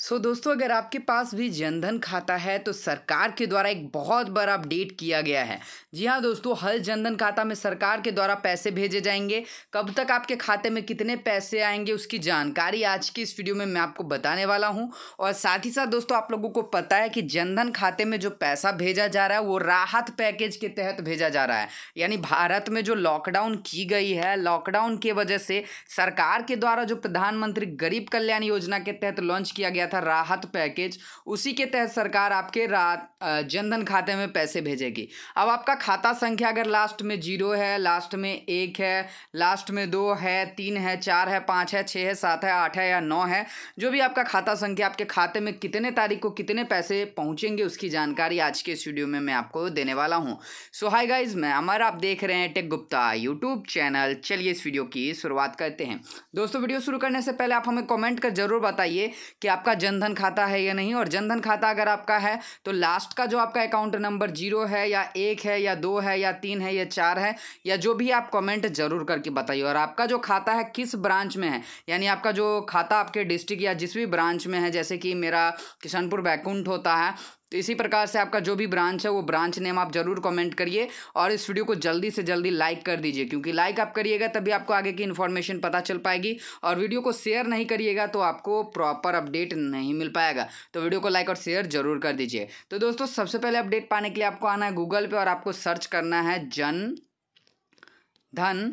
सो so, दोस्तों अगर आपके पास भी जनधन खाता है तो सरकार के द्वारा एक बहुत बड़ा अपडेट किया गया है जी हाँ दोस्तों हर जनधन खाता में सरकार के द्वारा पैसे भेजे जाएंगे कब तक आपके खाते में कितने पैसे आएंगे उसकी जानकारी आज की इस वीडियो में मैं आपको बताने वाला हूँ और साथ ही साथ दोस्तों आप लोगों को पता है कि जनधन खाते में जो पैसा भेजा जा रहा है वो राहत पैकेज के तहत भेजा जा रहा है यानी भारत में जो लॉकडाउन की गई है लॉकडाउन की वजह से सरकार के द्वारा जो प्रधानमंत्री गरीब कल्याण योजना के तहत लॉन्च किया गया गया था राहत पैकेज उसी के तहत सरकार आपके राहत जनधन खाते में पैसे भेजेगी अब आपका खाता संख्या अगर लास्ट में जीरो है लास्ट में एक है लास्ट में दो है तीन है चार है पाँच है छः है सात है आठ है या नौ है जो भी आपका खाता संख्या आपके खाते में कितने तारीख को कितने पैसे पहुँचेंगे उसकी जानकारी आज के स्टूडियो में मैं आपको देने वाला हूँ सो हाई गाइज मैं अमर आप देख रहे हैं टेक गुप्ता यूट्यूब चैनल चलिए इस वीडियो की शुरुआत करते हैं दोस्तों वीडियो शुरू करने से पहले आप हमें कमेंट कर जरूर बताइए कि आपका जनधन खाता है या नहीं और जनधन खाता अगर आपका है तो लास्ट का जो आपका अकाउंट नंबर जीरो है या एक है या दो है या तीन है या चार है या जो भी आप कमेंट जरूर करके बताइए और आपका जो खाता है किस ब्रांच में है यानी आपका जो खाता आपके डिस्ट्रिक्ट या जिस भी ब्रांच में है जैसे कि मेरा किशनपुर बैकुंठ होता है तो इसी प्रकार से आपका जो भी ब्रांच है वो ब्रांच नेम आप जरूर कमेंट करिए और इस वीडियो को जल्दी से जल्दी लाइक कर दीजिए क्योंकि लाइक आप करिएगा तभी आपको आगे की इन्फॉर्मेशन पता चल पाएगी और वीडियो को शेयर नहीं करिएगा तो आपको प्रॉपर अपडेट नहीं मिल पाएगा तो वीडियो को लाइक और शेयर जरूर कर दीजिए तो दोस्तों सबसे पहले अपडेट पाने के लिए आपको आना है गूगल पर और आपको सर्च करना है जन धन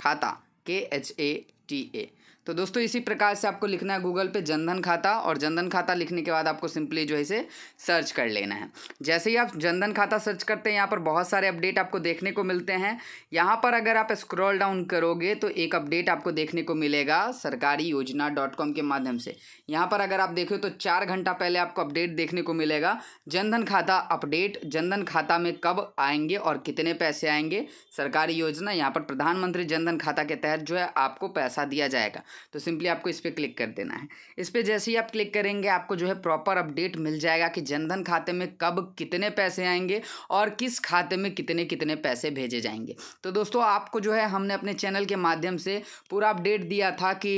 खाता के एच ए टी ए तो दोस्तों इसी प्रकार से आपको लिखना है गूगल पे जनधन खाता और जनधन खाता लिखने के बाद आपको सिंपली जो है इसे सर्च कर लेना है जैसे ही आप जनधन खाता सर्च करते हैं यहाँ पर बहुत सारे अपडेट आपको देखने को मिलते हैं यहाँ पर अगर आप स्क्रॉल डाउन करोगे तो एक अपडेट आपको देखने को मिलेगा सरकारी योजना डॉट कॉम के माध्यम से यहाँ पर अगर आप देखो तो चार घंटा पहले आपको अपडेट देखने को मिलेगा जनधन खाता अपडेट जनधन खाता में कब आएंगे और कितने पैसे आएंगे सरकारी योजना यहाँ पर प्रधानमंत्री जनधन खाता के तहत जो है आपको पैसा दिया जाएगा तो सिंपली आपको इस पर क्लिक कर देना है इस पर जैसे ही आप क्लिक करेंगे आपको जो है प्रॉपर अपडेट मिल जाएगा कि जनधन खाते में कब कितने पैसे आएंगे और किस खाते में कितने कितने पैसे भेजे जाएंगे तो दोस्तों आपको जो है हमने अपने चैनल के माध्यम से पूरा अपडेट दिया था कि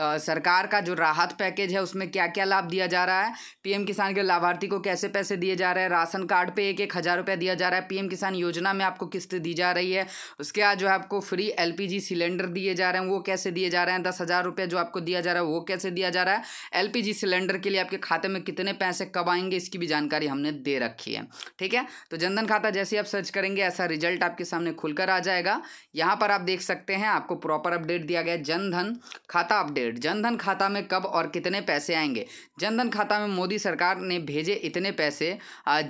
सरकार का जो राहत पैकेज है उसमें क्या क्या लाभ दिया जा रहा है पीएम किसान के लाभार्थी को कैसे पैसे दिए जा रहे हैं राशन कार्ड पे एक एक हज़ार रुपया दिया जा रहा है पीएम किसान योजना में आपको किस्त दी जा रही है उसके बाद जो है आपको फ्री एलपीजी सिलेंडर दिए जा रहे हैं वो कैसे दिए जा रहे हैं दस हज़ार रुपये जो आपको दिया जा रहा है वो कैसे दिया जा रहा है एल सिलेंडर के लिए आपके खाते में कितने पैसे कब आएंगे इसकी भी जानकारी हमने दे रखी है ठीक है तो जनधन खाता जैसे आप सर्च करेंगे ऐसा रिजल्ट आपके सामने खुलकर आ जाएगा यहाँ पर आप देख सकते हैं आपको प्रॉपर अपडेट दिया गया जनधन खाता अपडेट अपडेट जनधन खाता में कब और कितने पैसे आएंगे जनधन खाता में मोदी सरकार ने भेजे इतने पैसे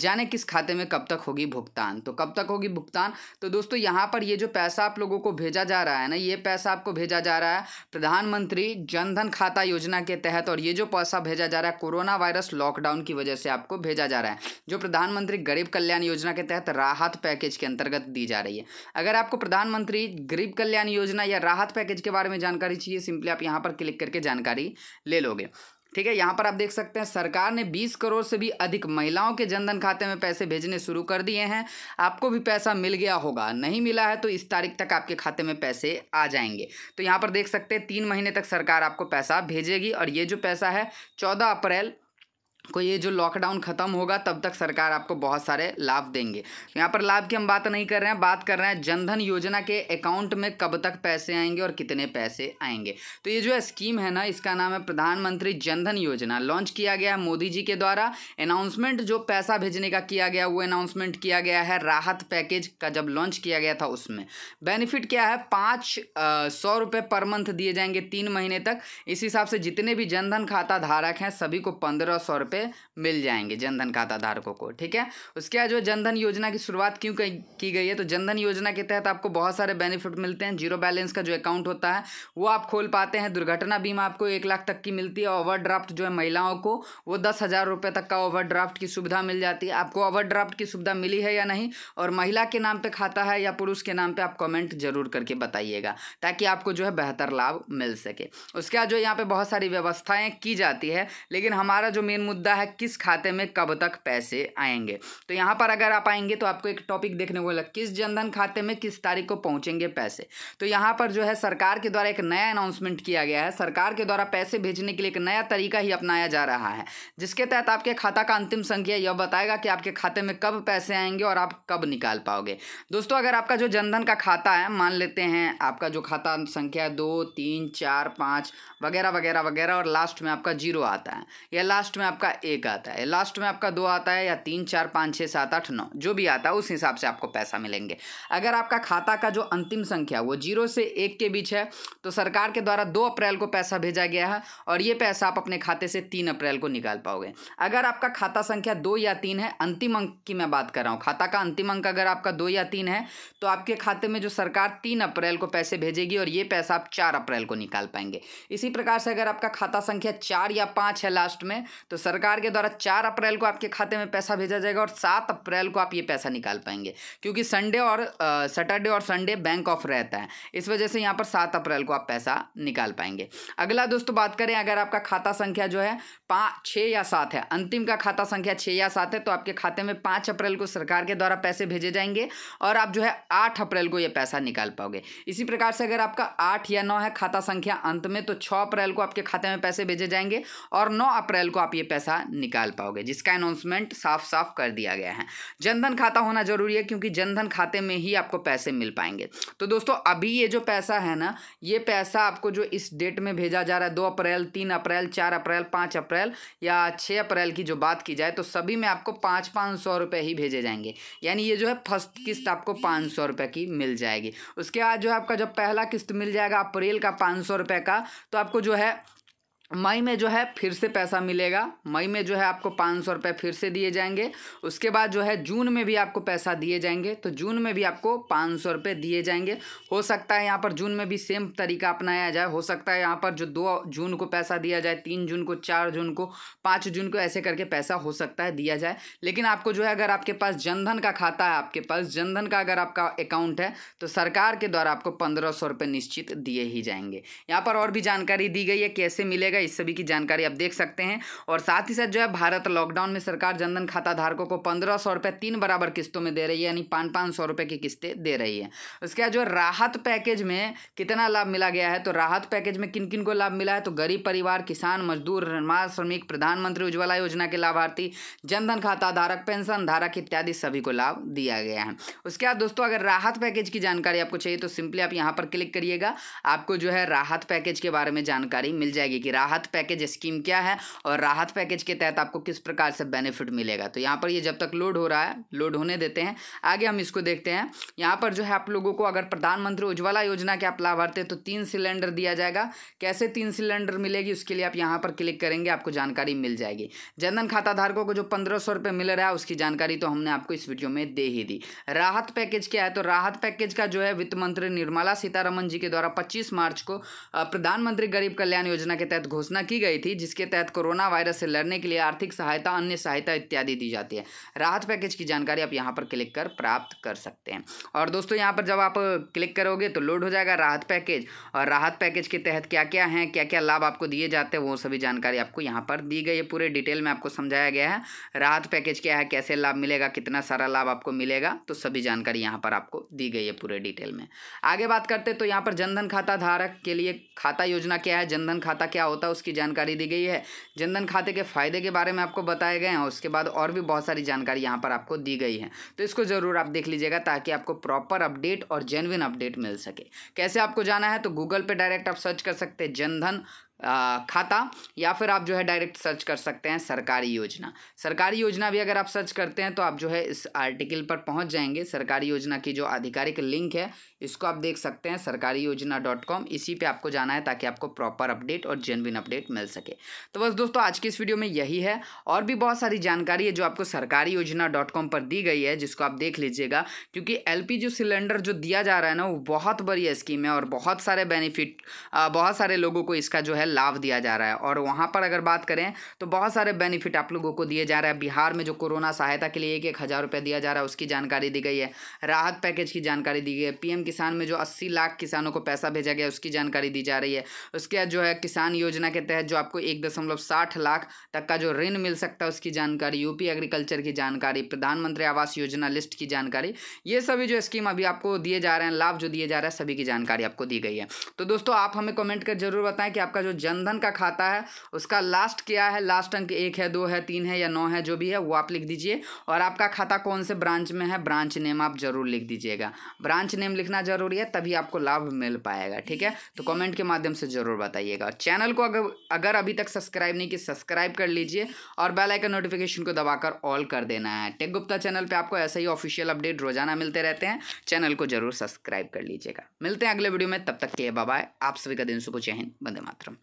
जाने किस खाते में कब तक होगी भुगतान तो कब तक होगी भुगतान तो दोस्तों यहाँ पर ये जो पैसा आप लोगों को भेजा जा रहा है ना ये पैसा आपको भेजा जा रहा है प्रधानमंत्री जनधन खाता योजना के तहत और ये जो पैसा भेजा जा रहा है कोरोना वायरस लॉकडाउन की वजह से आपको भेजा जा रहा है जो प्रधानमंत्री गरीब कल्याण योजना के तहत राहत पैकेज के अंतर्गत दी जा रही है अगर आपको प्रधानमंत्री गरीब कल्याण योजना या राहत पैकेज के बारे में जानकारी चाहिए सिंपली आप यहाँ पर क्लिक करके जानकारी ले लोगे ठीक है यहाँ पर आप देख सकते हैं सरकार ने 20 करोड़ से भी अधिक महिलाओं के जनधन खाते में पैसे भेजने शुरू कर दिए हैं आपको भी पैसा मिल गया होगा नहीं मिला है तो इस तारीख तक आपके खाते में पैसे आ जाएंगे तो यहाँ पर देख सकते हैं तीन महीने तक सरकार आपको पैसा भेजेगी और ये जो पैसा है चौदह अप्रैल को ये जो लॉकडाउन ख़त्म होगा तब तक सरकार आपको बहुत सारे लाभ देंगे तो यहाँ पर लाभ की हम बात नहीं कर रहे हैं बात कर रहे हैं जनधन योजना के अकाउंट में कब तक पैसे आएंगे और कितने पैसे आएंगे तो ये जो स्कीम है ना इसका नाम है प्रधानमंत्री जनधन योजना लॉन्च किया गया है मोदी जी के द्वारा अनाउंसमेंट जो पैसा भेजने का किया गया वो अनाउंसमेंट किया गया है राहत पैकेज का जब लॉन्च किया गया था उसमें बेनिफिट क्या है पाँच सौ रुपये पर मंथ दिए जाएंगे तीन महीने तक इस हिसाब से जितने भी जनधन खाता धारक हैं सभी को पंद्रह सौ पे मिल जाएंगे जनधन खाता धारकों को ठीक है उसके बाद जो जनधन योजना की शुरुआत क्यों की गई है तो जनधन योजना के तहत आपको बहुत सारे बेनिफिट मिलते हैं जीरो बैलेंस का जो अकाउंट होता है वो आप खोल पाते हैं दुर्घटना बीमा आपको एक लाख तक की मिलती है ओवर जो है महिलाओं को वो दस हज़ार रुपये तक का ओवर की सुविधा मिल जाती है आपको ओवर की सुविधा मिली है या नहीं और महिला के नाम पर खाता है या पुरुष के नाम पर आप कॉमेंट जरूर करके बताइएगा ताकि आपको जो है बेहतर लाभ मिल सके उसके बाद जो यहाँ पे बहुत सारी व्यवस्थाएं की जाती है लेकिन हमारा जो मेन मुद्दा मुद्दा है किस खाते में कब तक पैसे आएंगे तो यहाँ पर अगर आप आएंगे तो आपको एक टॉपिक देखने को मिला किस जनधन खाते में किस तारीख को पहुँचेंगे पैसे तो यहाँ पर जो है सरकार के द्वारा एक नया अनाउंसमेंट किया गया है सरकार के द्वारा पैसे भेजने के लिए एक नया तरीका ही अपनाया जा रहा है जिसके तहत आपके खाता का अंतिम संख्या यह बताएगा कि आपके खाते में कब पैसे आएंगे और आप कब निकाल पाओगे दोस्तों अगर आपका जो जनधन का खाता है मान लेते हैं आपका जो खाता संख्या दो तीन चार पाँच वगैरह वगैरह वगैरह और लास्ट में आपका जीरो आता है या लास्ट में आपका एक आता है लास्ट में आपका दो आता है या तीन चार पाँच छः सात आठ नौ जो भी आता है उस हिसाब से आपको पैसा मिलेंगे अगर आपका खाता का जो अंतिम संख्या वो जीरो से एक के बीच है तो सरकार के द्वारा दो अप्रैल को पैसा भेजा गया है और ये पैसा आप अपने खाते से तीन अप्रैल को निकाल पाओगे अगर आपका खाता संख्या दो या तीन है अंतिम अंक की मैं बात कर रहा हूँ खाता का अंतिम अंक अगर आपका दो या तीन है तो आपके खाते में जो सरकार तीन अप्रैल को पैसे भेजेगी और ये पैसा आप चार अप्रैल को निकाल पाएंगे इसी प्रकार से अगर आपका खाता संख्या चार या पाँच है लास्ट में तो सरकार सरकार के द्वारा चार अप्रैल को आपके खाते में पैसा भेजा जाएगा और सात अप्रैल को आप ये पैसा निकाल पाएंगे क्योंकि संडे और सैटरडे और संडे बैंक ऑफ रहता है इस वजह से यहाँ पर सात अप्रैल को आप पैसा निकाल पाएंगे अगला दोस्तों बात करें अगर आपका खाता संख्या जो है पाँच छः या सात है अंतिम का खाता संख्या छः या सात है तो आपके खाते में पाँच अप्रैल को सरकार के द्वारा पैसे भेजे जाएंगे और आप जो है आठ अप्रैल को ये पैसा निकाल पाओगे इसी प्रकार से अगर आपका आठ या नौ है खाता संख्या अंत में तो छः अप्रैल को आपके खाते में पैसे भेजे जाएंगे और नौ अप्रैल को आप ये पैसा पैसा निकाल पाओगे जिसका अनाउंसमेंट साफ साफ कर दिया गया है जनधन खाता होना जरूरी है क्योंकि जनधन खाते में ही आपको पैसे मिल पाएंगे तो दोस्तों अभी ये जो पैसा है ना ये पैसा आपको जो इस डेट में भेजा जा रहा है दो अप्रैल तीन अप्रैल चार अप्रैल पाँच अप्रैल या छः अप्रैल की जो बात की जाए तो सभी में आपको पाँच पाँच सौ रुपये ही भेजे जाएंगे यानी ये जो है फर्स्ट किस्त आपको पाँच सौ रुपये की मिल जाएगी उसके बाद जो है आपका जब पहला किस्त मिल जाएगा अप्रैल का पाँच सौ रुपये का तो आपको जो है मई में जो है फिर से पैसा मिलेगा मई में जो है आपको पाँच सौ रुपये फिर से दिए जाएंगे उसके बाद जो है जून में भी आपको पैसा दिए जाएंगे तो जून में भी आपको पाँच सौ रुपये दिए जाएंगे हो सकता है यहाँ पर जून में भी सेम तरीका अपनाया जाए हो सकता है यहाँ पर जो दो जून को पैसा दिया जाए तीन जून को चार जून को पाँच जून को ऐसे करके पैसा हो सकता है दिया जाए लेकिन आपको जो है अगर आपके पास जनधन का खाता है आपके पास जनधन का अगर आपका अकाउंट है तो सरकार के द्वारा आपको पंद्रह सौ निश्चित दिए ही जाएंगे यहाँ पर और भी जानकारी दी गई है कैसे मिलेगा इस सभी की जानकारी आप देख सकते हैं और साथ ही साथ जो है भारत लॉकडाउन में सरकार जनधन खाता धारकों को पंद्रह सौ रुपये तीन बराबर किस्तों में दे रही है यानी पाँच पाँच सौ रुपये की किस्तें दे रही है उसके बाद जो राहत पैकेज में कितना लाभ मिला गया है तो राहत पैकेज में किन किन को लाभ मिला है तो गरीब परिवार किसान मजदूर निर्माण श्रमिक प्रधानमंत्री उज्ज्वला योजना के लाभार्थी जनधन खाता धारक पेंशन धारक इत्यादि सभी को लाभ दिया गया है उसके बाद दोस्तों अगर राहत पैकेज की जानकारी आपको चाहिए तो सिंपली आप यहाँ पर क्लिक करिएगा आपको जो है राहत पैकेज के बारे में जानकारी मिल जाएगी कि राहत राहत पैकेज स्कीम क्या है और राहत पैकेज के तहत आपको किस प्रकार से बेनिफिट मिलेगा तो यहाँ पर ये जब तक लोड हो रहा है लोड होने देते हैं आगे हम इसको देखते हैं यहाँ पर जो है आप लोगों को अगर प्रधानमंत्री उज्ज्वला योजना के आप लाभार्थी तो तीन सिलेंडर दिया जाएगा कैसे तीन सिलेंडर मिलेगी उसके लिए आप यहाँ पर क्लिक करेंगे आपको जानकारी मिल जाएगी जनधन खाता धारकों को जो पंद्रह सौ मिल रहा है उसकी जानकारी तो हमने आपको इस वीडियो में दे ही दी राहत पैकेज क्या है तो राहत पैकेज का जो है वित्त मंत्री निर्मला सीतारमन जी के द्वारा पच्चीस मार्च को प्रधानमंत्री गरीब कल्याण योजना के तहत घोषणा की गई थी जिसके तहत कोरोना वायरस से लड़ने के लिए आर्थिक सहायता अन्य सहायता इत्यादि दी जाती है राहत पैकेज की जानकारी आप यहाँ पर क्लिक कर प्राप्त कर सकते हैं और दोस्तों यहाँ पर जब आप क्लिक करोगे तो लोड हो जाएगा राहत पैकेज और राहत पैकेज के तहत क्या क्या हैं क्या क्या लाभ आपको दिए जाते हैं वो सभी जानकारी आपको यहाँ पर दी गई है पूरे डिटेल में आपको समझाया गया है राहत पैकेज क्या है कैसे लाभ मिलेगा कितना सारा लाभ आपको मिलेगा तो सभी जानकारी यहाँ पर आपको दी गई है पूरे डिटेल में आगे बात करते तो यहाँ पर जनधन खाता धारक के लिए खाता योजना क्या है जनधन खाता क्या होता होता है उसकी जानकारी दी गई है जनधन खाते के फ़ायदे के बारे में आपको बताए गए हैं उसके बाद और भी बहुत सारी जानकारी यहाँ पर आपको दी गई है तो इसको ज़रूर आप देख लीजिएगा ताकि आपको प्रॉपर अपडेट और जेनविन अपडेट मिल सके कैसे आपको जाना है तो गूगल पर डायरेक्ट आप सर्च कर सकते हैं जनधन खाता या फिर आप जो है डायरेक्ट सर्च कर सकते हैं सरकारी योजना सरकारी योजना भी अगर आप सर्च करते हैं तो आप जो है इस आर्टिकल पर पहुंच जाएंगे सरकारी योजना की जो आधिकारिक लिंक है इसको आप देख सकते हैं सरकारी योजना डॉट कॉम इसी पे आपको जाना है ताकि आपको प्रॉपर अपडेट और जेनविन अपडेट मिल सके तो बस दोस्तों आज की इस वीडियो में यही है और भी बहुत सारी जानकारी है जो आपको सरकारी योजना डॉट कॉम पर दी गई है जिसको आप देख लीजिएगा क्योंकि एल जो सिलेंडर जो दिया जा रहा है ना वो बहुत बढ़िया स्कीम है और बहुत सारे बेनिफिट बहुत सारे लोगों को इसका जो है लाभ दिया जा रहा है और वहाँ पर अगर बात करें तो बहुत सारे बेनिफिट आप लोगों को दिए जा रहा है बिहार में जो कोरोना सहायता के लिए एक एक हज़ार रुपये दिया जा रहा है उसकी जानकारी दी गई है राहत पैकेज की जानकारी दी गई है पीएम किसान में जो अस्सी लाख किसानों को पैसा भेजा गया उसकी जानकारी दी जा रही है उसके बाद जो है किसान योजना के तहत जो आपको एक दशमलव साठ लाख तक का जो ऋण मिल सकता है उसकी जानकारी यूपी एग्रीकल्चर की जानकारी प्रधानमंत्री आवास योजना लिस्ट की जानकारी ये सभी जो स्कीम अभी आपको दिए जा रहे हैं लाभ जो दिए जा रहा है सभी की जानकारी आपको दी गई है तो दोस्तों आप हमें कमेंट कर जरूर बताएं कि आपका जो जनधन का खाता है उसका लास्ट क्या है लास्ट अंक एक है दो है तीन है या नौ है जो भी है वो आप लिख दीजिए और आपका खाता कौन से ब्रांच में है ब्रांच नेम आप जरूर लिख दीजिएगा ब्रांच नेम लिखना जरूरी है तभी आपको लाभ मिल पाएगा ठीक है तो कमेंट के माध्यम से ज़रूर बताइएगा चैनल को अगर अगर अभी तक सब्सक्राइब नहीं किया सब्सक्राइब कर लीजिए और बेल नोटिफिकेशन को दबाकर ऑल कर देना है टेक गुप्ता चैनल पर आपको ऐसे ही ऑफिशियल अपडेट रोजाना मिलते रहते हैं चैनल को जरूर सब्सक्राइब कर लीजिएगा मिलते हैं अगले वीडियो में तब तक के बाय आप सभी का दिन सुबह चैन बंदे मातरम